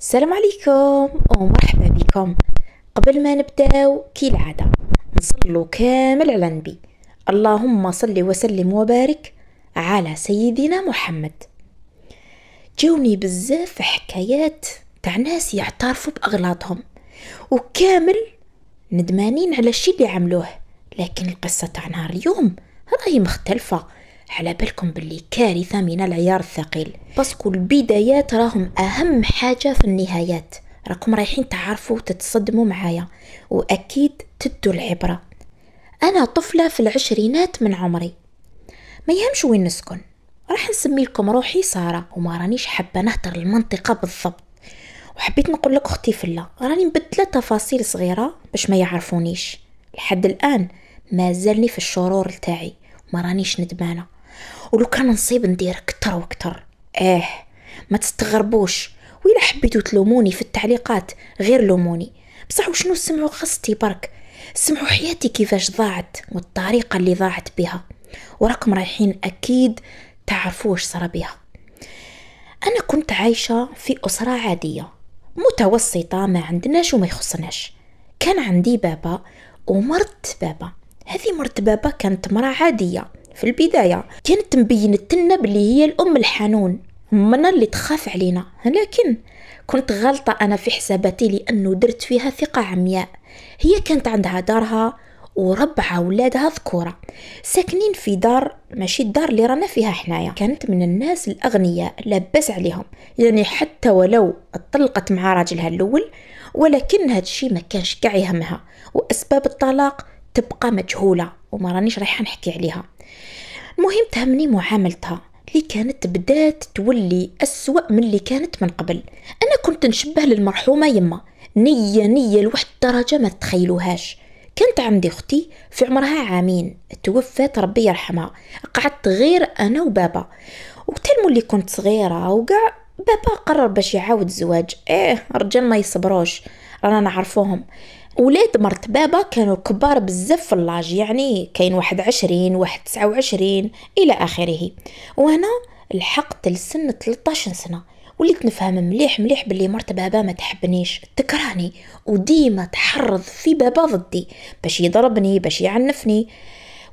السلام عليكم ومرحبا بكم قبل ما نبداو كالعادة نصلو كامل على النبي اللهم صل وسلم وبارك على سيدنا محمد جوني بزاف حكايات تاع ناس يعترفوا بأغلاطهم وكامل ندمانين على الشي اللي عملوه لكن القصة تاع نهار اليوم راهي مختلفة على بالكم باللي كارثة من العيار الثقيل باسكو البدايات راهم أهم حاجة في النهايات راكم رايحين تعرفوا وتتصدموا معايا وأكيد تدوا العبرة أنا طفلة في العشرينات من عمري ما يهمش وين نسكن راح نسمي لكم روحي سارة وما رانيش حابة نهتر المنطقة بالضبط وحبيت نقول لك أختي فلا راني مبدلة تفاصيل صغيرة باش ما يعرفونيش لحد الآن ما زالني في الشرور تاعي ما رانيش ندمانة ولو كان نصيب ندير كتر وكتر اه ما تستغربوش الا حبيتو تلوموني في التعليقات غير لوموني بصح وشنو سمعوا قصتي برك سمعوا حياتي كيفاش ضاعت والطريقة اللي ضاعت بها وراكم رايحين أكيد تعرفوا واش صرا بها أنا كنت عايشة في أسرة عادية متوسطة ما عندناش وما يخصناش كان عندي بابا ومرت بابا هذه مرت بابا كانت مرة عادية في البداية كانت مبينة لنا بلي هي الأم الحنون منا اللي تخاف علينا لكن كنت غلطة أنا في حساباتي لأنه درت فيها ثقة عمياء هي كانت عندها دارها وربع ولادها ذكورة ساكنين في دار ماشي الدار اللي رانا فيها حنايا كانت من الناس الأغنياء لاباس عليهم يعني حتى ولو طلقت مع راجلها الأول ولكن هاد الشي ما كانش كاع يهمها وأسباب الطلاق تبقى مجهولة وما رانيش رايحة نحكي عليها المهم تهمني معاملتها اللي كانت بدات تولي أسوأ من اللي كانت من قبل أنا كنت نشبه للمرحومة يما نية نية لواحد الدرجة ما تتخيلوهاش كانت عندي اختي في عمرها عامين توفات ربي يرحمها قعدت غير انا وبابا وتلمو اللي كنت صغيره وكاع بابا قرر باش يعاود الزواج ايه رجال ما يصبروش رانا نعرفوهم ولاد مرت بابا كانوا كبار بزاف في اللاج يعني كاين واحد عشرين واحد تسعة وعشرين إلى آخره وهنا لحقت لسن 13 سنة وليت نفهم مليح مليح بلي مرت بابا ما تحبنيش تكرهني وديما تحرض في بابا ضدي باش يضربني باش يعنفني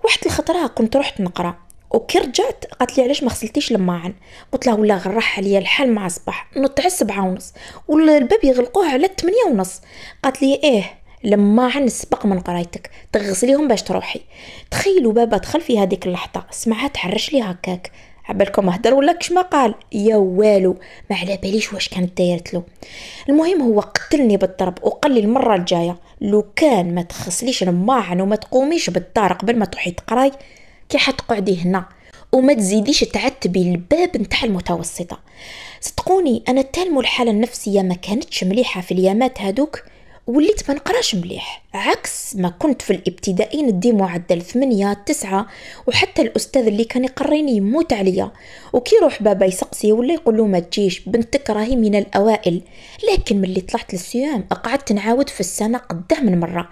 واحد الخطره كنت رحت نقرا وكي رجعت قالت لي علاش ما غسلتيش الماعن قلت لها ولا غرح عليا الحال مع الصباح نط على سبعة ونص والباب يغلقوه على 8 ونص قالت لي ايه لما سبق من قرايتك تغسليهم باش تروحي تخيلوا بابا دخل في هذيك اللحظه سمعها تحرش لي هكاك عبالكم هدر ولا كش ما قال يا والو ما على باليش واش كانت دايرت له المهم هو قتلني بالضرب وقال لي المره الجايه لو كان ما تخسليش الماعن وما تقوميش بالدار قبل ما تروحي تقراي كي حتقعدي هنا وما تزيديش تعتبي الباب نتاع المتوسطه صدقوني انا تالمو الحاله النفسيه ما كانتش مليحه في اليامات هادوك وليت ما نقراش مليح عكس ما كنت في الابتدائي ندي معدل ثمانية تسعة وحتى الأستاذ اللي كان يقريني يموت عليا وكي يروح بابا يسقسي ولا يقول له ما تجيش بنتك راهي من الأوائل لكن ملي طلعت للسيام قعدت نعاود في السنة قدام من مرة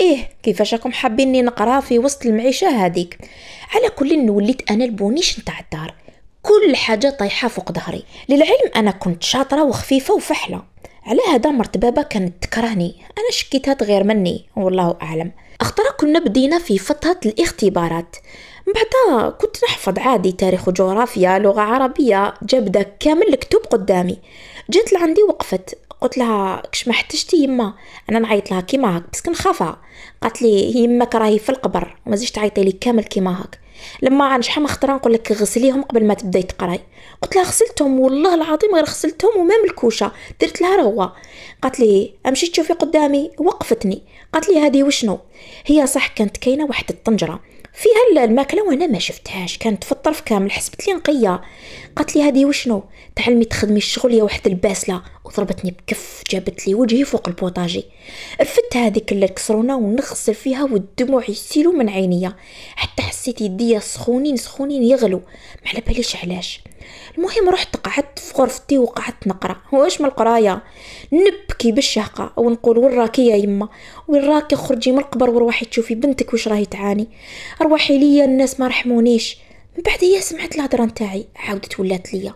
إيه كيفاش راكم حابيني نقرا في وسط المعيشة هذيك على كل وليت أنا البونيش نتاع الدار كل حاجة طايحة فوق ظهري للعلم أنا كنت شاطرة وخفيفة وفحلة على هذا مرت بابا كانت تكرهني انا شكيتها تغير مني والله اعلم اخترا كنا بدينا في فتره الاختبارات من كنت نحفظ عادي تاريخ وجغرافيا لغه عربيه جابدا كامل الكتب قدامي جات لعندي وقفت قلت لها كش ما احتجتي يما انا نعيط لها كيما هاك بس كنخافها قالت لي يماك راهي في القبر وما زيش تعيطي لي كامل كيما هاك لما عن شحال من خطره نقول لك غسليهم قبل ما تبداي تقراي قلت لها غسلتهم والله العظيم غير غسلتهم وما الكوشه درت لها رغوه قالت لي امشي تشوفي قدامي وقفتني قالت لي هذه وشنو هي صح كانت كاينه واحد الطنجره فيها الماكله وانا ما شفتهاش كانت في الطرف كامل حسبت لي نقيه قالت لي هذه وشنو تعلمي تخدمي الشغل يا واحد الباسله وضربتني بكف جابت لي وجهي فوق البوطاجي رفدت هذيك الكسرونه ونغسل فيها والدموع يسيلوا من عينيا حتى حسيت يديا سخونين سخونين يغلو ما على باليش علاش المهم رحت قعدت في غرفتي وقعدت نقرا واش من القرايه نبكي بالشهقه ونقول وين راكي يا يما وين راكي خرجي من القبر وروحي تشوفي بنتك واش راهي تعاني روحي ليا الناس ما رحمونيش من بعد هي سمعت الهضره نتاعي عاودت ولات ليا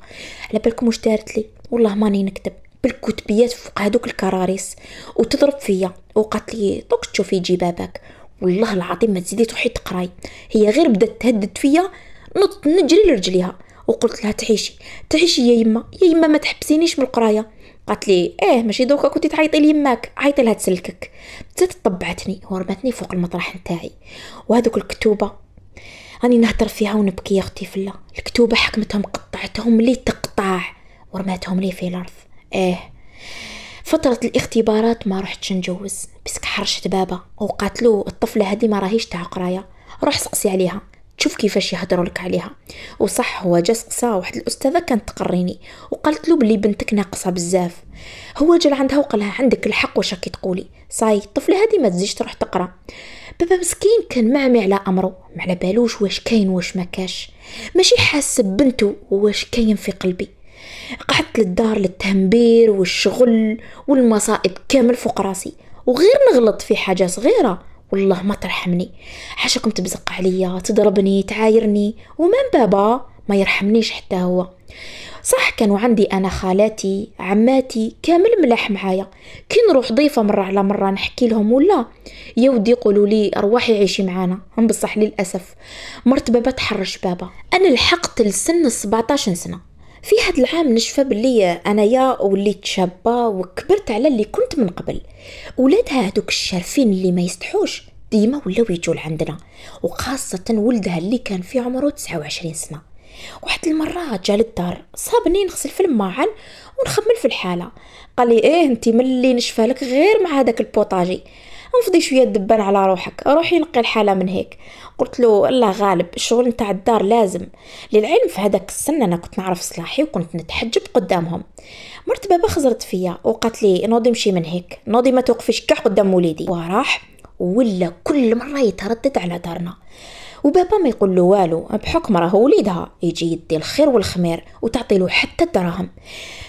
على بالكم واش دارت لي والله ماني نكذب بالكتبيات فوق هذوك الكراريس وتضرب فيا وقالت لي دوك تشوفي جي باباك والله العظيم ما تزيدي تروحي تقراي هي غير بدات تهدد فيا نط نجري لرجليها وقلت لها تعيشي تعيشي يا يما يا يما ما تحبسينيش من القرايه قالت لي ايه ماشي دوكا كنتي تعيطي ليماك عيطي لها تسلكك بدات طبعتني ورمتني فوق المطرح نتاعي وهذوك الكتوبه راني نهضر فيها ونبكي يا اختي فلا الكتوبه حكمتهم قطعتهم لي تقطع ورماتهم لي في الارض إيه فترة الاختبارات ما رحتش نجوز بسك حرشت بابا وقالت له الطفلة هذه ما راهيش تاع قراية روح سقسي عليها تشوف كيفاش يهضروا لك عليها وصح هو جا سقسا واحد الاستاذه كانت تقريني وقالت له بلي بنتك ناقصه بزاف هو جا عندها وقالها عندك الحق واش راكي تقولي صاي الطفله هذه ما تزيدش تروح تقرا بابا مسكين كان معمي على امره ما على بالوش واش كاين واش ما كاش ماشي حاس بنته واش كاين في قلبي قعدت للدار للتهمبير والشغل والمصائب كامل فوق راسي وغير نغلط في حاجة صغيرة والله ما ترحمني حاشاكم تبزق عليا تضربني تعايرني ومن بابا ما يرحمنيش حتى هو صح كانوا عندي انا خالاتي عماتي كامل ملاح معايا كي نروح ضيفه مره على مره نحكي لهم ولا يودي يقولوا لي ارواحي عيشي معانا بصح للاسف مرت بابا تحرش بابا انا لحقت لسن 17 سنه في هاد العام نشفى بلي انايا وليت شابه وكبرت على اللي كنت من قبل ولادها هادوك الشارفين اللي ما يستحوش ديما ولاو يجوا لعندنا وخاصه ولدها اللي كان في عمره 29 سنه واحد المره جا للدار صابني نغسل في الماعن ونخمل في الحاله قال لي ايه انت ملي لك غير مع هذاك البوطاجي نفضي شويه دبان على روحك روحي نقي الحاله من هيك قلت له الله غالب الشغل نتاع الدار لازم للعلم في هذاك السن انا كنت نعرف صلاحي وكنت نتحجب قدامهم مرت بابا خزرت فيا وقالت لي نوضي مشي من هيك نوضي ما توقفيش كاع قدام وليدي وراح ولا كل مره يتردد على دارنا وبابا ما يقول له والو بحكم راه وليدها يجي يدي الخير والخمير وتعطي له حتى الدراهم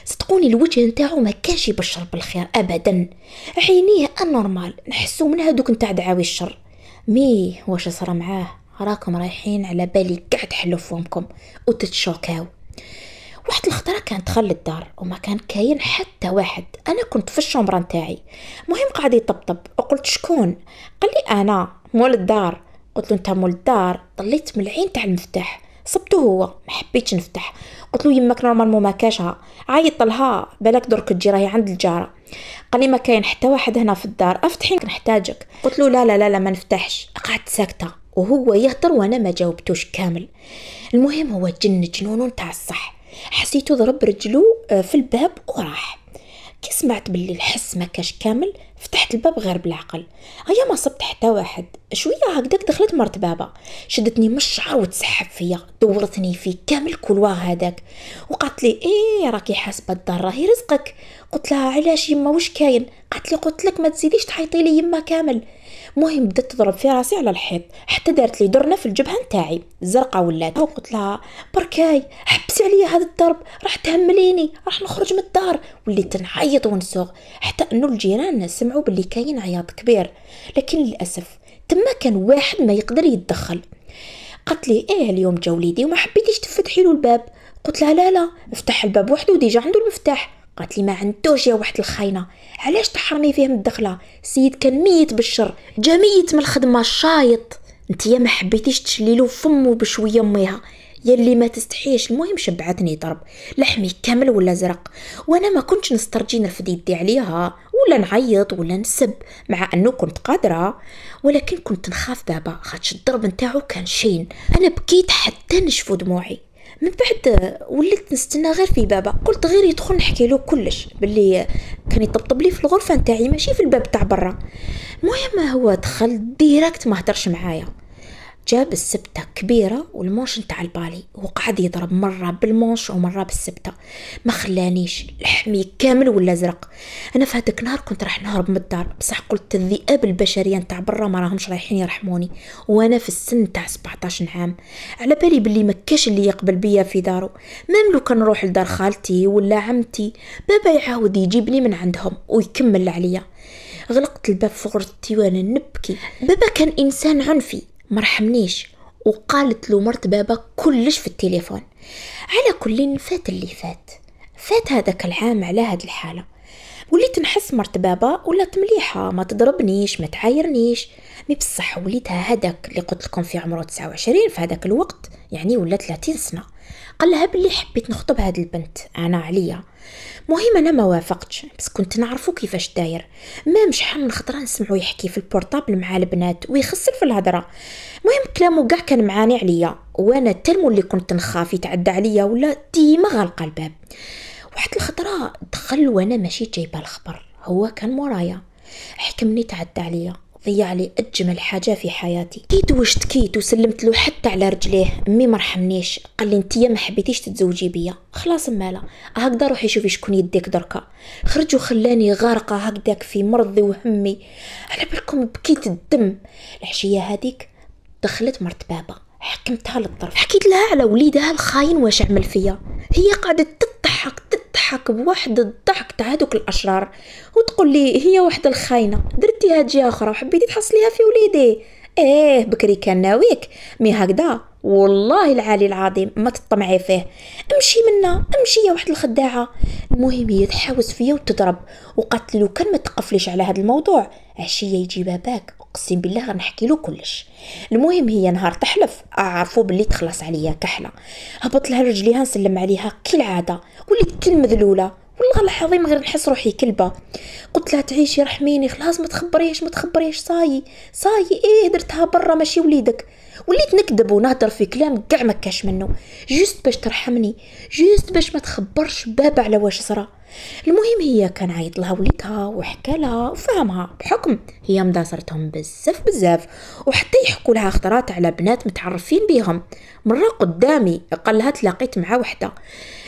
صدقوني الوجه نتاعو ما كانش يبشر بالخير ابدا عينيه انورمال نحسو من هادوك نتاع دعاوي الشر مي واش صرا معاه راكم رايحين على بالي كاع تحلو فمكم وتتشوكاو واحد الخطره كانت خل الدار وما كان كاين حتى واحد انا كنت في الشومبره نتاعي مهم قاعد يطبطب وقلت شكون قال لي انا مول الدار قلت له انت مول الدار طليت من العين تاع المفتاح صبته هو ما حبيتش نفتح قلت له يماك نورمالمون ما كاشها عيط لها بالك درك تجي راهي عند الجاره قال لي ما كاين حتى واحد هنا في الدار افتحي نحتاجك قلت له لا لا لا, لا ما نفتحش قعدت ساكته وهو يهدر وانا ما جاوبتوش كامل المهم هو جن جنون تاع الصح حسيته ضرب رجلو آه، في الباب وراح كي سمعت باللي الحس ما كاش كامل فتحت الباب غير بالعقل هيا ما صبت حتى واحد شويه هكداك دخلت مرت بابا شدتني من الشعر وتسحب فيا دورتني في كامل كل هذاك وقالت لي ايه راكي حاسبه الدار راهي رزقك قلت لها علاش يما وش كاين قالت لي قلت لك ما تزيديش تحيطي لي يما كامل مهم بدات تضرب في راسي على الحيط حتى دارت لي درنه في الجبهه نتاعي زرقاء ولات وقلت لها بركاي حبسي عليا هذا الضرب راح تهمليني راح نخرج من الدار وليت نعيط ونسوق حتى انه الجيران سمعوا باللي كاين عياط كبير لكن للاسف تما كان واحد ما يقدر يتدخل قالت لي ايه اليوم جا وليدي وما حبيتيش تفتحي له الباب قلت لها لا لا افتح الباب وحده وديجا عنده المفتاح قالت لي ما عندوش يا واحد الخاينه علاش تحرمي فيه من الدخله السيد كان ميت بالشر جا ميت من الخدمه انت نتيا ما حبيتيش تشليلو فمو بشويه ميها يا اللي ما تستحيش المهم شبعتني ضرب لحمي كامل ولا زرق وانا ما كنتش نسترجي نرفد يدي عليها ولا نعيط ولا نسب مع انه كنت قادره ولكن كنت نخاف دابا خاطش الضرب نتاعو كان شين انا بكيت حتى نشفو دموعي من بعد وليت نستنى غير في بابا قلت غير يدخل نحكي له كلش باللي كان يطبطب لي في الغرفه نتاعي ماشي في الباب تاع برا المهم هو دخل ديريكت ما هدرش معايا جاب السبتة كبيرة والمونش نتاع البالي وقعد يضرب مرة بالمونش ومرة بالسبتة ما خلانيش لحمي كامل ولا زرق أنا في هذاك النهار كنت راح نهرب من الدار بصح قلت الذئاب البشرية نتاع برا ما راهمش رايحين يرحموني وأنا في السن نتاع 17 عام على بالي بلي ما كاش اللي يقبل بيا في دارو مام لو كان نروح لدار خالتي ولا عمتي بابا يعاود يجيبني من عندهم ويكمل عليا غلقت الباب في غرفتي وانا نبكي بابا كان انسان عنفي مرحمنيش وقالت له مرت بابا كلش في التليفون على كل فات اللي فات فات هذاك العام على هاد الحالة وليت نحس مرت بابا ولات مليحة ما تضربنيش ما تعايرنيش مي بصح وليتها هذاك اللي قلت لكم في عمره 29 في هذاك الوقت يعني ولا 30 سنه قال لها بلي حبيت نخطب هاد البنت انا عليا مهم انا ما وافقتش بس كنت نعرفو كيفاش داير ما شحال من خطره نسمعو يحكي في البورطابل مع البنات ويخسر في الهضره مهم كلامو كاع كان معاني عليا وانا تلمو اللي كنت نخاف يتعدى عليا ولا ديما غلق الباب واحد الخطره دخل وانا ماشي جايبه الخبر هو كان مورايا حكمني تعدى عليا ضيع لي أجمل حاجة في حياتي كيت وشتكيت وسلمت له حتى على رجليه أمي مرحمنيش قال لي انتيا ما حبيتيش تتزوجي بيا خلاص مالا هكذا روحي شوفي شكون يديك دركا خرج وخلاني غارقة هكذاك في مرضي وهمي على بالكم بكيت الدم العشية هذيك دخلت مرت بابا حكمتها للطرف حكيت لها على وليدها الخاين واش عمل فيا هي قاعدة تضحك تضحك بواحد الضحك تاع هذوك الاشرار وتقول لي هي واحد الخاينه درتيها جهه اخرى وحبيتي تحصليها في وليدي ايه بكري كان ناويك مي هكذا والله العالي العظيم ما تطمعي فيه امشي منا امشي يا واحد الخداعه المهم هي تحاوس فيا وتضرب وقالت له كان ما تقفليش على هذا الموضوع عشيه يجي باباك اقسم بالله غنحكي له كلش المهم هي نهار تحلف عرفوا باللي تخلص عليا كحله هبط لها رجليها نسلم عليها كالعاده وليت كالمذلوله والله العظيم غير نحس روحي كلبه قلت لها تعيشي رحميني خلاص ما تخبريش ما تخبريش صاي صاي ايه درتها برا ماشي وليدك وليت نكذب ونهضر في كلام كاع ما كاش منه جوست باش ترحمني جوست باش ما تخبرش بابا على واش صرا المهم هي كان عيط لها وليدها وحكى لها وفهمها بحكم هي مداصرتهم بزاف بزاف وحتى يحكوا لها خطرات على بنات متعرفين بيهم مره قدامي قال لها تلاقيت مع وحده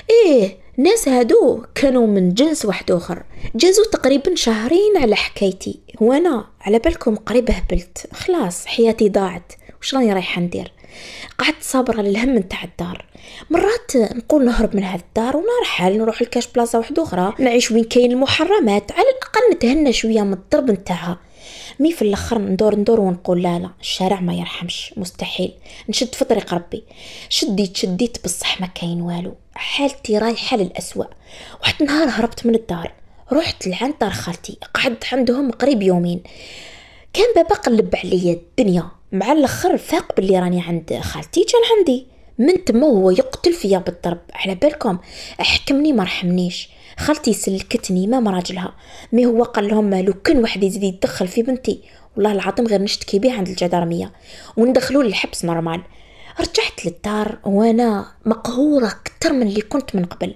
ايه الناس هادو كانوا من جنس واحد اخر جازوا تقريبا شهرين على حكايتي وانا على بالكم قريب هبلت خلاص حياتي ضاعت وش راني رايحه ندير قعدت صابرة للهم نتاع الدار مرات نقول نهرب من هاد الدار ونرحل نروح لكاش بلاصة واحدة أخرى نعيش وين كاين المحرمات على الأقل نتهنى شوية من الضرب نتاعها مي في الاخر ندور ندور ونقول لا لا الشارع ما يرحمش مستحيل نشد في طريق ربي شديت شديت بصح ما كاين والو حالتي رايحه للاسوا واحد النهار هربت من الدار رحت لعند دار خالتي قعدت عندهم قريب يومين كان بابا قلب عليا الدنيا مع الاخر فاق بلي راني عند خالتي جا عندي من تما هو يقتل فيا بالضرب على بالكم احكمني ما رحمنيش خالتي سلكتني ما مراجلها مي هو قال لهم لو كان واحد يزيد يدخل في بنتي والله العظيم غير نشتكي بيه عند الجدرميه وندخلو للحبس نورمال رجعت للدار وانا مقهورة كتر من اللي كنت من قبل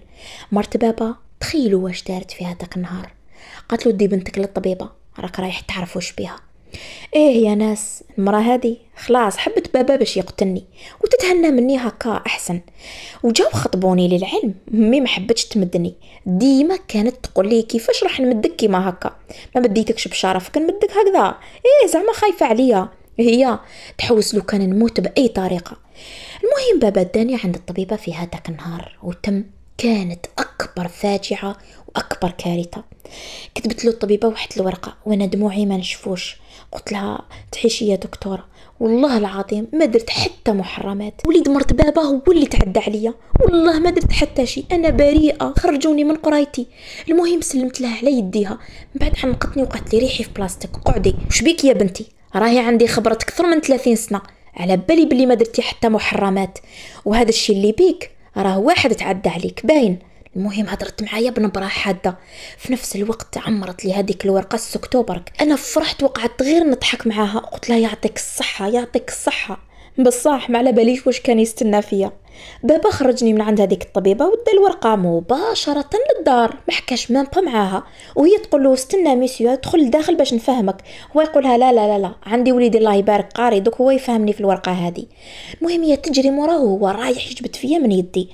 مرت بابا تخيلوا واش دارت في هذاك النهار قالت له دي بنتك للطبيبه راك رايح تعرف واش بيها ايه يا ناس المرا هذه خلاص حبت بابا باش يقتلني وتتهنى مني هكا احسن وجاو خطبوني للعلم مي ما حبتش تمدني ديما كانت تقول لي كيفاش راح نمدك كيما هكا ما بديتكش بشرف كنمدك هكذا ايه زعما خايفه عليا هي تحوس لو كان نموت باي طريقه المهم بابا داني عند الطبيبه في هذاك النهار وتم كانت اكبر فاجعه أكبر كارثة كتبت له الطبيبة واحد الورقة وأنا دموعي ما نشفوش قلت لها تعيشي يا دكتورة والله العظيم ما درت حتى محرمات وليد مرت بابا هو اللي تعدى عليا والله ما درت حتى شيء انا بريئه خرجوني من قرايتي المهم سلمت لها على يديها من بعد حنقتني وقالت لي ريحي في بلاستيك قعدي بيك يا بنتي راهي عندي خبرة أكثر من 30 سنة على بالي بلي ما درتي حتى محرمات وهذا الشيء اللي بيك راه واحد تعدى عليك باين المهم هضرت معايا بنبرة حادة في نفس الوقت عمرت لي هذيك الورقة السكتو أنا فرحت وقعدت غير نضحك معاها قلت لها يعطيك الصحة يعطيك الصحة بصح ما على باليش واش كان يستنى فيا بابا خرجني من عند هذيك الطبيبه ودا الورقه مباشره للدار ما حكاش ما معاها وهي تقول له استنى ميسيو ادخل لداخل باش نفهمك هو يقولها لا لا لا لا عندي وليدي الله يبارك قاري دوك هو يفهمني في الورقه هذه المهم هي تجري موراه وهو رايح يجبد فيا من يدي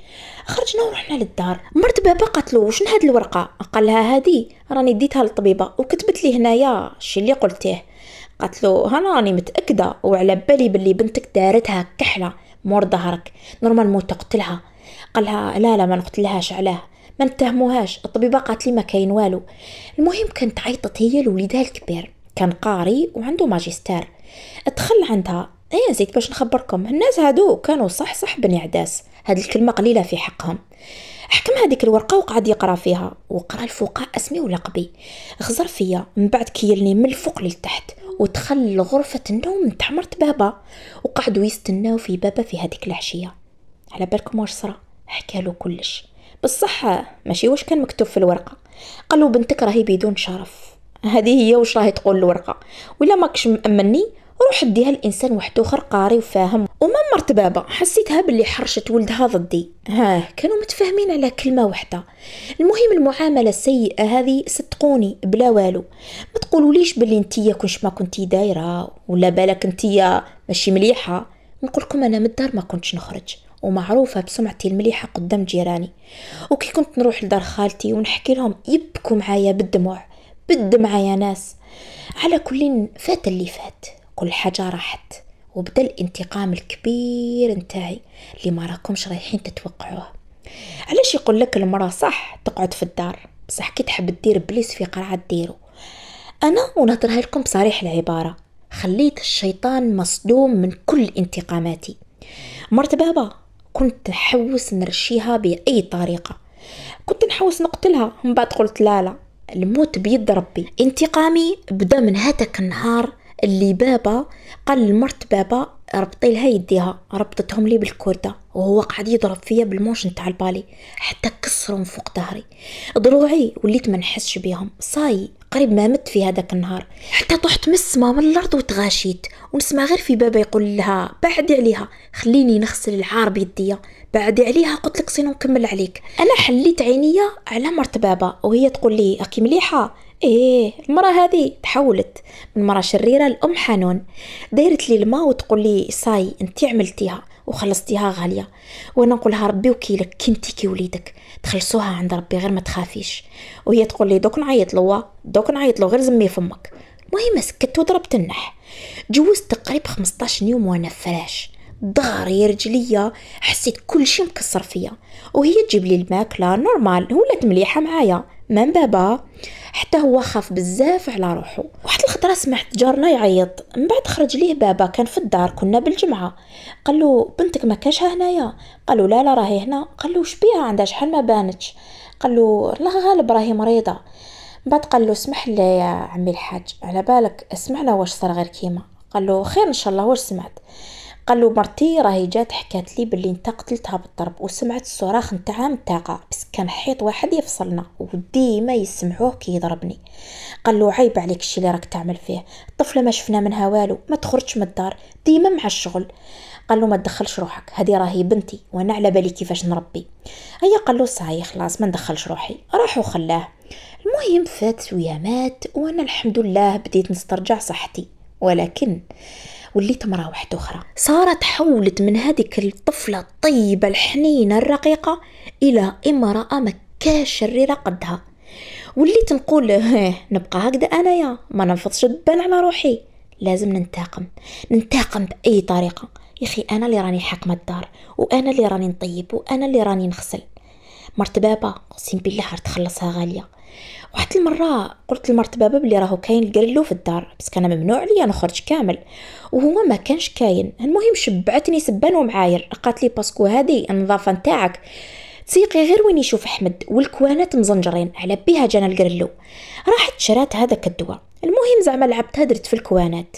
خرجنا ورحنا للدار مرت بابا قالت له شنو هاد الورقه قال لها هذه راني ديتها للطبيبه وكتبت لي هنايا الشي اللي قلتيه قالت له انا راني متاكده وعلى بالي باللي بنتك دارتها كحله مور ظهرك مو تقتلها قالها لا لا ما نقتلهاش علاه ما نتهموهاش الطبيبه قالت لي ما كاين والو المهم كانت عيطت هي لوليدها الكبير كان قاري وعنده ماجستير دخل عندها اي نسيت باش نخبركم الناس هادو كانوا صح صح بني عداس هاد الكلمه قليله في حقهم حكم هذيك الورقه وقعد يقرا فيها وقرا الفوقاء اسمي ولقبي غزر فيا من بعد كيرني من الفوق للتحت ودخل لغرفة النوم تحمرت بابا وقعدوا يستناو في بابا في هذيك العشية على بالكم واش صرا حكالو كلش بصح ماشي واش كان مكتوب في الورقة قالوا بنتك راهي بدون شرف هذه هي واش راهي تقول الورقة ولا ماكش مأمني وروح ديها الانسان واحد اخر قاري وفاهم وما مرت بابا حسيتها باللي حرشت ولدها ضدي هاه كانوا متفاهمين على كلمه واحده المهم المعامله السيئه هذه صدقوني بلا والو ما تقولوليش باللي نتيا كنش ما كنتي دايره ولا بالك نتيا ماشي مليحه نقولكم انا من الدار ما كنتش نخرج ومعروفة بسمعتي المليحة قدام جيراني وكي كنت نروح لدار خالتي ونحكي لهم يبكوا معايا بالدموع بد معايا ناس على كل فات اللي فات كل حاجة راحت وبدا الانتقام الكبير نتاعي اللي ما راكمش رايحين تتوقعوه علاش يقول لك المرأة صح تقعد في الدار بصح كي تحب دير بليس في قرعة ديرو أنا ونهضرها لكم بصريح العبارة خليت الشيطان مصدوم من كل انتقاماتي مرت بابا كنت نحوس نرشيها بأي طريقة كنت نحوس نقتلها من بعد قلت لا لا الموت بيد ربي انتقامي بدا من هذاك النهار اللي بابا قال لمرت بابا ربطي لها يديها ربطتهم لي بالكوردة وهو قاعد يضرب فيا بالمونش نتاع البالي حتى كسرهم فوق ظهري ضلوعي وليت ما نحسش بيهم صاي قريب ما مت في هذاك النهار حتى طحت من السما من الارض وتغاشيت ونسمع غير في بابا يقول لها بعدي عليها خليني نغسل العار بيديا بعدي عليها قلت لك سينو نكمل عليك انا حليت عينيا على مرت بابا وهي تقول لي اكي مليحه ايه المرة هذه تحولت من مرة شريرة لأم حنون دايرت لي الماء وتقول لي صاي انتي عملتيها وخلصتيها غالية وانا نقولها ربي وكيلك كي كي وليدك تخلصوها عند ربي غير ما تخافيش وهي تقول لي دوك نعيط لوا دوك نعيط له غير زمي فمك المهم سكت وضربت النح جوزت تقريب 15 يوم وانا فراش ظهري رجليا حسيت كل شيء مكسر فيا وهي تجيب لي الماكله نورمال ولات مليحه معايا من بابا حتى هو خاف بزاف على روحو واحد الخطره سمعت جارنا يعيط من بعد خرج ليه بابا كان في الدار كنا بالجمعه قال له بنتك ما كاش هنايا قال له لا لا راهي هنا قال له شبيها عندها شحال ما بانتش قال له الله غالب راهي مريضه من بعد قال له اسمح لي يا عمي الحاج على بالك اسمعنا واش صار غير كيما قال له خير ان شاء الله واش سمعت قال له مرتي راهي جات حكات لي باللي انت قتلتها بالضرب وسمعت الصراخ نتاعها متاقه بس كان حيط واحد يفصلنا وديما يسمعوه كي يضربني قال له عيب عليك الشي اللي راك تعمل فيه الطفله ما شفنا منها والو ما تخرجش من الدار ديما مع الشغل قال له ما تدخلش روحك هذه راهي بنتي وانا على بالي كيفاش نربي هيا قال له صاي خلاص ما ندخلش روحي راح وخلاه المهم فات ويا مات وانا الحمد لله بديت نسترجع صحتي ولكن وليت مرأة واحدة أخرى سارة تحولت من هذه الطفلة الطيبة الحنينة الرقيقة إلى امرأة مكاش شريرة قدها وليت نقول نبقى هكذا انايا ما ننفضش الدبان على روحي لازم ننتقم ننتقم باي طريقه يا اخي انا اللي راني حاكمه الدار وانا اللي راني نطيب وانا اللي راني نغسل مرت بابا قسم بالله تخلصها غاليه واحد المره قلت لمرت بابا بلي راهو كاين الكريلو في الدار بس كان ممنوع ليا نخرج كامل وهو ما كانش كاين المهم شبعتني سبان ومعاير قالت لي باسكو هذه النظافه نتاعك تسيقي غير وين يشوف احمد والكوانات مزنجرين على بيها جانا الكريلو راحت شرات هذاك الدواء المهم زعما لعبتها درت في الكوانات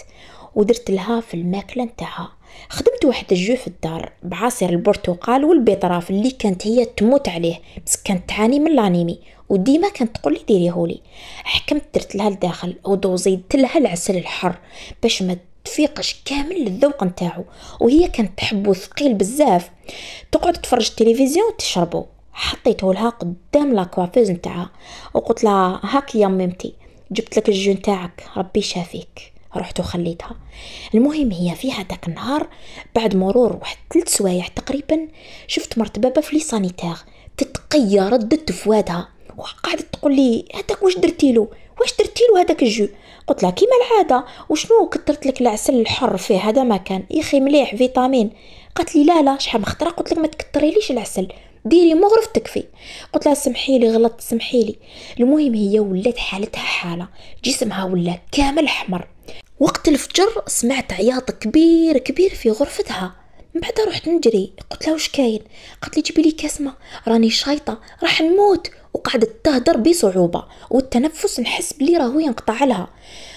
ودرت لها في الماكله نتاعها خدمت واحد الجو في الدار بعصير البرتقال والبيطراف اللي كانت هي تموت عليه بس كانت تعاني من الانيمي وديما كانت تقول لي ديريهولي حكمت درت لها لداخل ودوزيت لها العسل الحر باش ما تفيقش كامل للذوق نتاعو وهي كانت تحبو ثقيل بزاف تقعد تفرج التلفزيون وتشربو حطيته لها قدام لاكوافيز نتاعها وقلت لها هاك يا ميمتي جبت لك الجو نتاعك ربي شافيك رحت وخليتها المهم هي في هذاك النهار بعد مرور واحد ثلاث سوايع تقريبا شفت مرت بابا في لي سانيتير ردت فوادها وقعدت تقول لي هذاك واش درتي له واش درتي له هذاك الجو قلت لها كيما العاده وشنو كثرت لك العسل الحر فيه هذا ما كان يخي مليح فيتامين قالت لي لا لا شحال من خطره قلت لك ما تكثريليش العسل ديري مغرف تكفي قلت لها سمحي لي غلطت سمحي لي المهم هي ولات حالتها حاله جسمها ولا كامل احمر وقت الفجر سمعت عياط كبير كبير في غرفتها من بعد رحت نجري قلت لها واش كاين قالت لي جيبي لي كاس راني شايطه راح نموت وقعدت تهدر بصعوبة والتنفس نحس بلي راهو ينقطع لها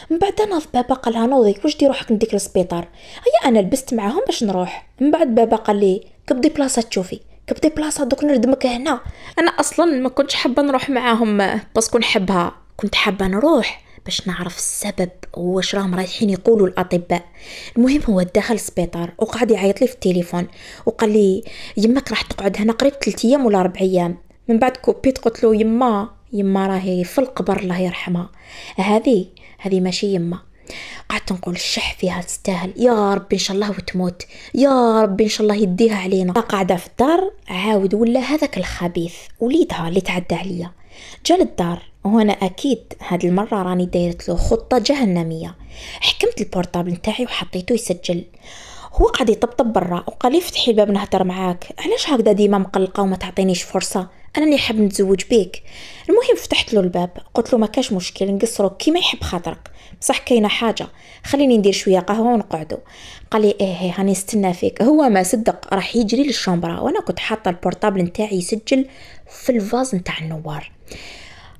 من بعد انا في بابا قالها نوضي واش دير روحك نديك للسبيطار هيا انا لبست معاهم باش نروح من بعد بابا قال لي كبدي بلاصه تشوفي كبدي بلاصه دوك نردمك هنا انا اصلا ما كنتش حابه نروح معاهم باسكو نحبها كنت حابه نروح باش نعرف السبب واش راهم رايحين يقولوا الاطباء المهم هو دخل السبيطار وقعد يعيط لي في التليفون وقال لي يماك راح تقعد هنا قريب 3 ايام ولا 4 ايام من بعد كوبيت قلت له يما يما راهي في القبر الله يرحمها هذه هذه ماشي يما قعدت نقول الشح فيها تستاهل يا رب ان شاء الله وتموت يا رب ان شاء الله يديها علينا قاعده في الدار عاود ولا هذاك الخبيث وليدها اللي تعدى عليا جا للدار وهنا اكيد هاد المره راني دايرت له خطه جهنميه حكمت البورطابل نتاعي وحطيته يسجل هو قاعد يطبطب برا وقال لي فتحي الباب نهضر معاك علاش هكذا ديما مقلقه وما تعطينيش فرصه انا اللي حاب نتزوج بيك المهم فتحت له الباب قلت له ما كاش مشكل نقصرو كيما يحب خاطرك بصح كاينه حاجه خليني ندير شويه قهوه ونقعدو قال لي ايه, إيه، هاني استنى فيك هو ما صدق راح يجري للشومبرا وانا كنت حاطه البورطابل نتاعي يسجل في الفاز نتاع النوار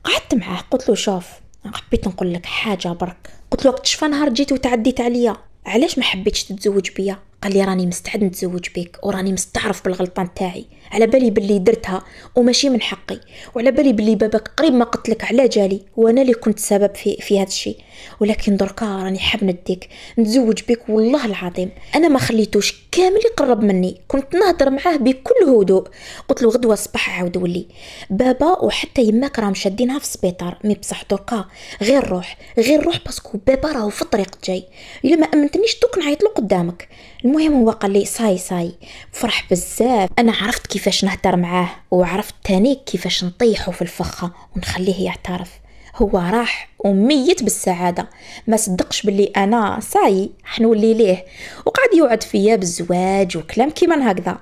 قعدت معاه قلت له شوف حبيت نقول لك حاجه برك قلت له شفا نهار جيت وتعديت عليا علاش ما حبيتش تتزوج بيا قال لي راني مستعد نتزوج بك وراني مستعرف بالغلطه نتاعي على بالي باللي درتها وماشي من حقي وعلى بالي باللي باباك قريب ما قتلك على جالي وانا اللي كنت سبب في في هذا الشيء ولكن دركا راني حاب نديك نتزوج بك والله العظيم انا ما خليتوش كامل يقرب مني كنت نهضر معاه بكل هدوء قلت له غدوه الصباح عاود ولي بابا وحتى يماك راهم شادينها في السبيطار مي بصح دركا غير روح غير روح باسكو بابا راهو في الطريق جاي الا ما امنتنيش دوك نعيط له قدامك المهم هو قال لي صاي صاي فرح بزاف انا عرفت كيفاش نهدر معاه وعرفت تاني كيفاش نطيحه في الفخه ونخليه يعترف هو راح وميت بالسعادة ما صدقش باللي أنا صاي حنولي ليه وقعد يوعد فيا بالزواج وكلام كيما هكذا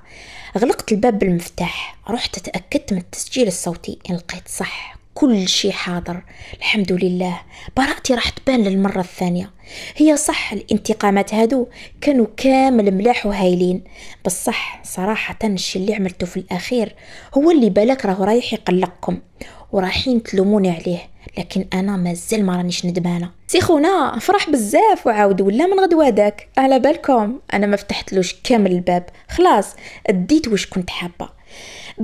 غلقت الباب بالمفتاح رحت تأكدت من التسجيل الصوتي لقيت صح كل شيء حاضر الحمد لله براءتي راح تبان للمرة الثانية هي صح الانتقامات هادو كانوا كامل ملاح وهايلين بصح صراحة الشي اللي عملته في الأخير هو اللي بالك راهو رايح يقلقكم وراحين تلوموني عليه لكن انا مازال ما رانيش ندمانه سي خونا فرح بزاف وعاود ولا من غدوه داك على بالكم انا ما فتحتلوش كامل الباب خلاص اديت واش كنت حابه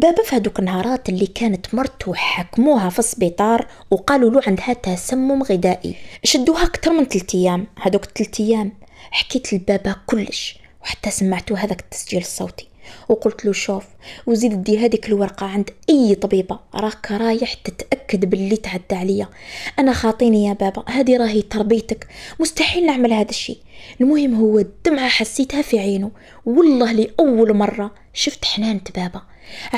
بابا في هذوك النهارات اللي كانت مرته حكموها في السبيطار وقالوا له عندها تسمم غذائي شدوها اكثر من 3 ايام هذوك 3 ايام حكيت لبابا كلش وحتى سمعتو هذاك التسجيل الصوتي وقلت له شوف وزيد دي هذيك الورقة عند أي طبيبة راك رايح تتأكد باللي تعدى عليا أنا خاطيني يا بابا هذه راهي تربيتك مستحيل نعمل هذا الشيء المهم هو الدمعة حسيتها في عينه والله لأول مرة شفت حنانة بابا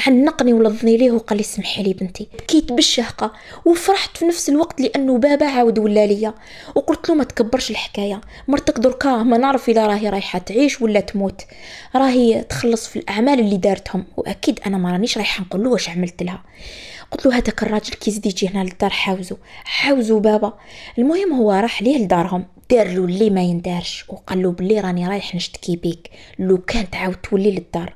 عنقني ولضني ليه وقال لي سمحي لي بنتي بكيت بالشهقه وفرحت في نفس الوقت لانه بابا عاود ولا ليا وقلت له ما تكبرش الحكايه مرتك دركا ما نعرف اذا راهي رايحه تعيش ولا تموت راهي تخلص في الاعمال اللي دارتهم واكيد انا ما رانيش رايحه نقول له واش عملت لها قلت له هذاك الراجل كي زيد يجي هنا للدار حاوزو حاوزو بابا المهم هو راح ليه لدارهم دار له اللي ما يندارش وقال له بلي راني رايح نشتكي بيك لو كان تعاود تولي للدار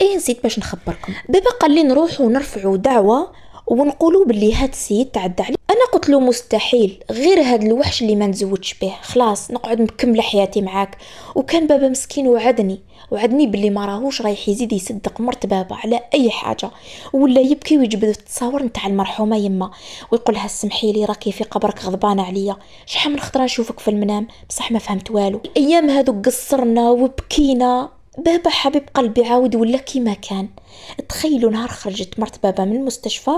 ايه نسيت باش نخبركم دابا قال لي نرفعو نرفعوا دعوه ونقولوا باللي هاد السيد تعدى علي انا قلت له مستحيل غير هاد الوحش اللي ما نزوجش به خلاص نقعد مكمله حياتي معاك وكان بابا مسكين وعدني وعدني باللي ما راهوش رايح يزيد يصدق مرت بابا على اي حاجه ولا يبكي ويجبد التصاور نتاع المرحومه يما ويقول لها سمحي لي راكي في قبرك غضبانه عليا شحال من خطره نشوفك في المنام بصح ما فهمت والو الايام هادو قصرنا وبكينا بابا حبيب قلبي عاود ولا كيما كان تخيلوا نهار خرجت مرت بابا من المستشفى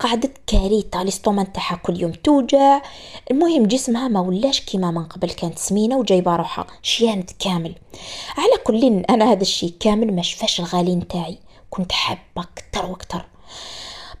قعدت كارثه الاستومان نتاعها كل يوم توجع المهم جسمها ما ولاش كيما من قبل كانت سمينه وجايبه روحها شيانت كامل على كل انا هذا الشيء كامل ما شفاش الغالي نتاعي كنت حابه كتر واكثر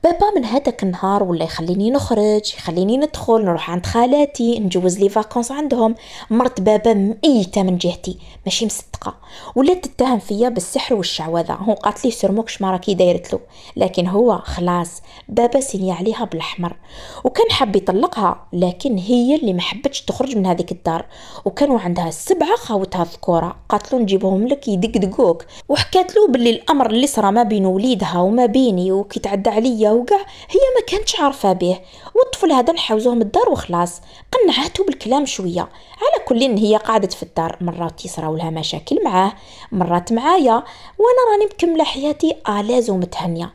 بابا من هذاك النهار ولا يخليني نخرج يخليني ندخل نروح عند خالاتي نجوز لي فاكونس عندهم مرت بابا مأيتة من جهتي ماشي مصدقة ولا تتهم فيا بالسحر والشعوذة هو قالت لي سرموكش ما راكي دايرتلو لكن هو خلاص بابا سيني عليها بالاحمر وكان حاب يطلقها لكن هي اللي ما حبتش تخرج من هذيك الدار وكانوا عندها سبعة خاوتها ذكوره قالت له نجيبهم لك يدقدقوك وحكات له باللي الامر اللي صرا ما بين وليدها وما بيني وكيتعدى عليا وكاع هي ما كانتش عارفه به والطفل هذا نحوزوه من الدار وخلاص قنعاتو بالكلام شويه على كل إن هي قعدت في الدار مرات يصراو لها مشاكل معاه مرات معايا وانا راني مكمله حياتي الاز ومتهنيه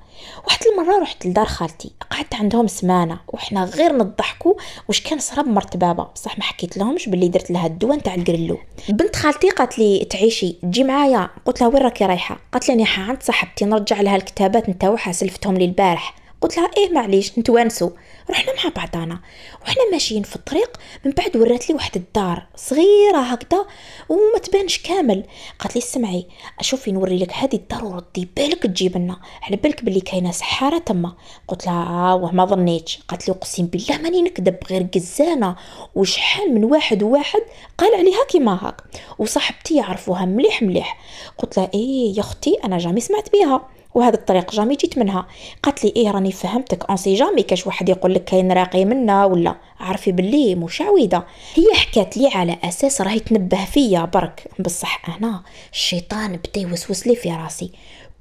واحد المره رحت لدار خالتي قعدت عندهم سمانه وحنا غير نضحكوا واش كان صرا بمرت بابا بصح ما حكيت لهمش باللي درت لها الدواء نتاع القرلو بنت خالتي قالت لي تعيشي تجي معايا قلت لها وين راكي رايحه قالت لي راني عند صاحبتي نرجع لها الكتابات نتاعها سلفتهم لي البارح قلت لها ايه معليش نتوانسو رحنا مع بعضنا وحنا ماشيين في الطريق من بعد ورات لي واحد الدار صغيره هكذا وما تبانش كامل قالت لي سمعي شوفي نوري لك هذه الدار وردي بالك تجيب لنا على بالك بلي كاينه سحاره تما قلت لها آه، واه ما ظنيتش قالت لي اقسم بالله ماني نكذب غير قزانه وشحال من واحد وواحد قال عليها كيما هاك وصاحبتي يعرفوها مليح مليح قلت لها ايه يا اختي انا جامي سمعت بها وهذا الطريق جامي جيت منها قالت لي ايه راني فهمتك اونسي جامي كاش واحد يقول لك كاين راقي منا ولا عرفي باللي مشعوذه هي حكات لي على اساس راهي تنبه فيا برك بصح انا الشيطان بدا يوسوس لي في راسي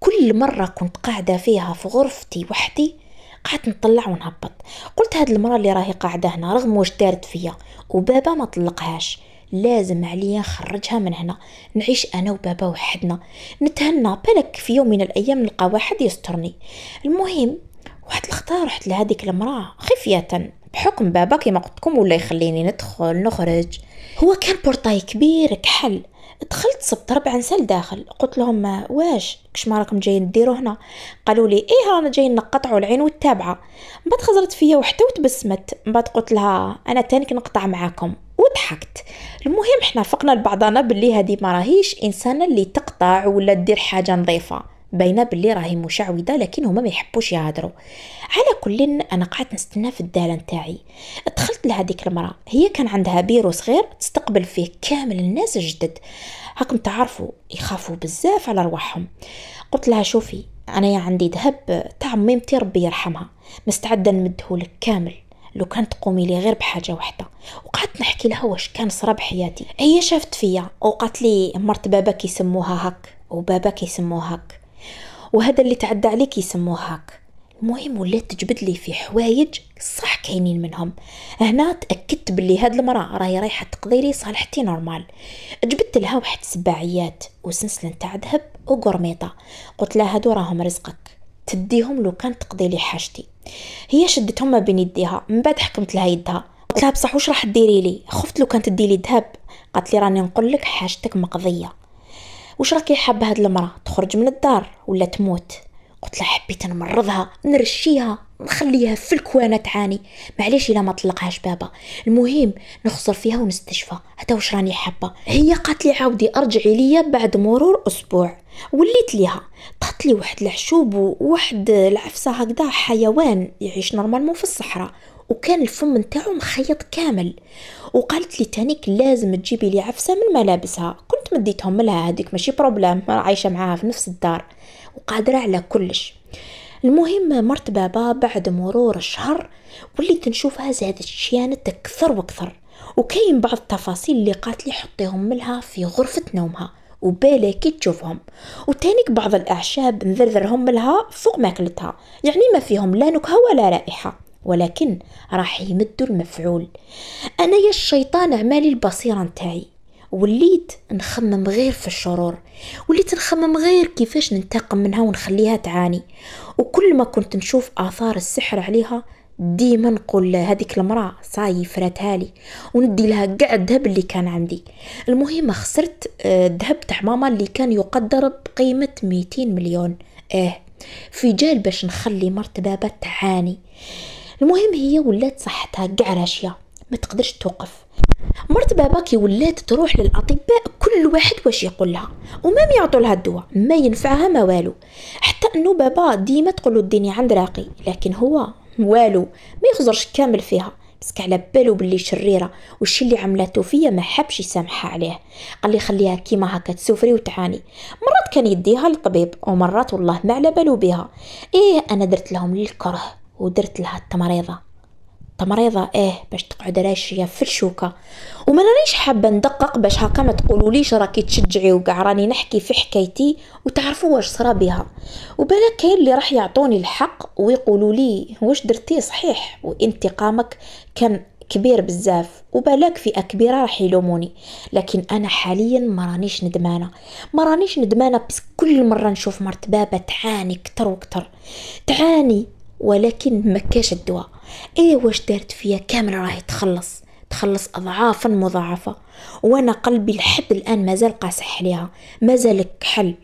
كل مره كنت قاعده فيها في غرفتي وحدي قعدت نطلع ونهبط قلت هاد المرة اللي راهي قاعده هنا رغم واش دارت فيا وبابا ما طلقهاش لازم عليا نخرجها من هنا نعيش انا وبابا وحدنا نتهنى بالك في يوم من الايام نلقى واحد يسترني المهم واحد الخطا رحت لهذيك المراه خفيه بحكم بابا كيما قلت لكم ولا يخليني ندخل نخرج هو كان بورطاي كبير كحل دخلت صبت ربع نسال لداخل قلت لهم واش كش ما راكم جايين ديروا هنا قالوا لي ايه رانا جايين نقطعوا العين والتابعه من بعد خزرت فيا وحده وتبسمت من بعد قلت لها انا تاني كنقطع معاكم وضحكت المهم حنا فقنا لبعضنا باللي هذه ما راهيش انسانه اللي تقطع ولا دير حاجه نظيفه باينه باللي راهي مشعوده لكن هما ما يحبوش يهضروا على كل انا قعدت نستنى في الداله نتاعي دخلت لهذيك المراه هي كان عندها بيرو صغير تستقبل فيه كامل الناس الجدد هاكم تعرفوا يخافوا بزاف على رواحهم قلت لها شوفي انا يا عندي ذهب تاع ميمتي ربي يرحمها مستعده نمدهولك كامل لو كان تقومي لي غير بحاجه وحده وقعدت نحكي لها واش كان صرا بحياتي هي شافت فيا وقالت لي مرت بابا كيسموها هك وبابا كيسموها هك وهذا اللي تعدى عليك يسموها هك المهم ولات تجبد لي في حوايج صح كاينين منهم هنا تاكدت بلي هاد المراه راهي رايحه تقضي لي صالحتي نورمال جبدت لها واحد سباعيات وسنسله تاع ذهب وقرميطه قلت لها هادو راهم رزقك تديهم لو كان تقضي لي حاجتي هي شدتهم ما بين يديها من بعد حكمت لها يدها قلت لها بصح واش راح ديري لي خفت لو كان تدي لي ذهب قالت لي راني نقول لك حاجتك مقضيه واش راكي حابه هاد المراه تخرج من الدار ولا تموت قلت لها حبيت نمرضها نرشيها نخليها في الكوانه تعاني معليش الا ما طلقهاش بابا المهم نخسر فيها ونستشفى حتى واش راني حابه هي قالت لي عاودي ارجعي ليا بعد مرور اسبوع وليت ليها طات لي واحد العشوب وواحد العفسه هكذا حيوان يعيش نورمالمون في الصحراء وكان الفم نتاعو مخيط كامل وقالت لي تانيك لازم تجيبي لي عفسه من ملابسها كنت مديتهم لها هذيك ماشي بروبلام عايشه معاها في نفس الدار وقادرة على كلش المهم مرت بابا بعد مرور الشهر واللي نشوفها زادت شيانت أكثر وأكثر وكاين بعض التفاصيل اللي قالت لي حطيهم ملها في غرفة نومها وبالي كي تشوفهم وتانيك بعض الأعشاب نذرذرهم ملها فوق ماكلتها يعني ما فيهم لا نكهة ولا رائحة ولكن راح يمدوا المفعول أنا يا الشيطان أعمالي البصيرة نتاعي وليت نخمم غير في الشرور وليت نخمم غير كيفاش ننتقم منها ونخليها تعاني وكل ما كنت نشوف آثار السحر عليها ديما نقول هذيك المرأة صاي فراتها لي وندي لها كاع الذهب اللي كان عندي المهم خسرت آه، الذهب تاع ماما اللي كان يقدر بقيمة 200 مليون اه في جال باش نخلي مرت بابا تعاني المهم هي ولات صحتها كاع راشيه ما تقدرش توقف مرت بابا كي ولات تروح للاطباء كل واحد واش يقول لها وما يعطوا لها الدواء ما ينفعها ما والو حتى انه بابا ديما تقول الدنيا ديني عند راقي لكن هو والو ما يخزرش كامل فيها بس على بالو بلي شريره والشي اللي عملته فيا ما حبش يسامحها عليه قال لي خليها كيما هكا تسوفري وتعاني مرات كان يديها للطبيب ومرات والله ما على بالو بها ايه انا درت لهم الكره ودرت لها التمريضه تمريضة ايه باش تقعد راشية في الشوكة وما رانيش حابة ندقق باش هاكا ما تقولوليش راكي تشجعي وكاع راني نحكي في حكايتي وتعرفوا واش صرا بها وبلاك كاين اللي راح يعطوني الحق ويقولوا لي واش درتي صحيح وانتقامك كان كبير بزاف وبلاك فئه كبيره راح يلوموني لكن انا حاليا ما رانيش ندمانه ما رانيش ندمانه بس كل مره نشوف مرت بابا تعاني كتر وكتر تعاني ولكن مكاش الدواء ايه واش دارت فيا كامل راهي تخلص تخلص اضعافا مضاعفه وانا قلبي لحد الان مازال قاصح عليها مازالك حل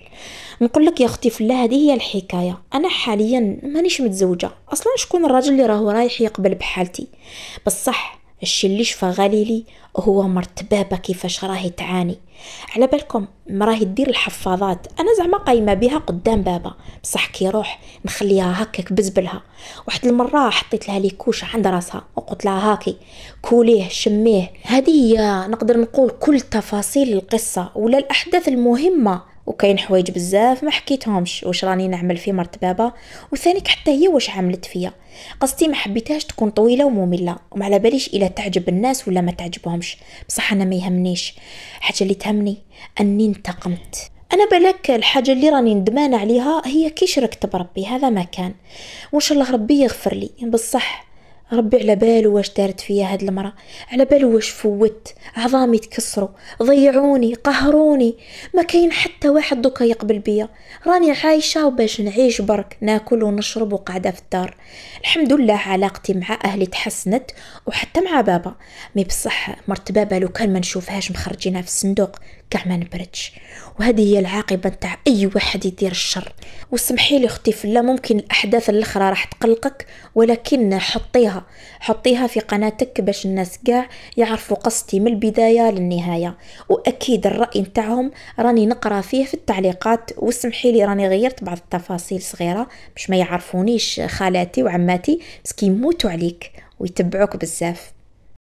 نقول لك يا اختي فلا هذه هي الحكايه انا حاليا مانيش متزوجه اصلا شكون الراجل اللي راهو رايح يقبل بحالتي بصح الشي اللي شفا لي هو مرت بابا كيفاش راهي تعاني على بالكم مراهي دير الحفاضات انا زعما قايمه بها قدام بابا بصح كي روح نخليها هكاك بزبلها واحد المره حطيت لها ليكوش عند راسها وقلت لها هاكي كوليه شميه هذه هي نقدر نقول كل تفاصيل القصه ولا الاحداث المهمه وكاين حوايج بزاف ما حكيتهمش واش راني نعمل في مرت بابا وثانيك حتى هي واش عملت فيا قصتي ما حبيتهاش تكون طويله وممله وما على باليش الا تعجب الناس ولا ما تعجبهمش بصح انا ما يهمنيش حاجه اللي تهمني اني انتقمت انا بالك الحاجه اللي راني ندمان عليها هي كي شركت بربي هذا ما كان وان شاء الله ربي يغفر لي بصح ربي على بالو واش دارت فيا هاد المراه على بالو واش فوت عظامي تكسروا ضيعوني قهروني ما كاين حتى واحد دوكا يقبل بيا راني عايشه وباش نعيش برك ناكل ونشرب وقاعده في الدار الحمد لله علاقتي مع اهلي تحسنت وحتى مع بابا مي بصح مرت بابا لو كان ما نشوفهاش مخرجينها في الصندوق كاع ما نبردش وهذه هي العاقبه نتاع اي واحد يدير الشر وسمحي لي اختي فلا ممكن الاحداث الاخرى راح تقلقك ولكن حطيها حطيها في قناتك باش الناس كاع يعرفوا قصتي من البدايه للنهايه واكيد الراي نتاعهم راني نقرا فيه في التعليقات وسمحي لي راني غيرت بعض التفاصيل صغيره باش ما يعرفونيش خالاتي وعماتي بس كيموتوا عليك ويتبعوك بزاف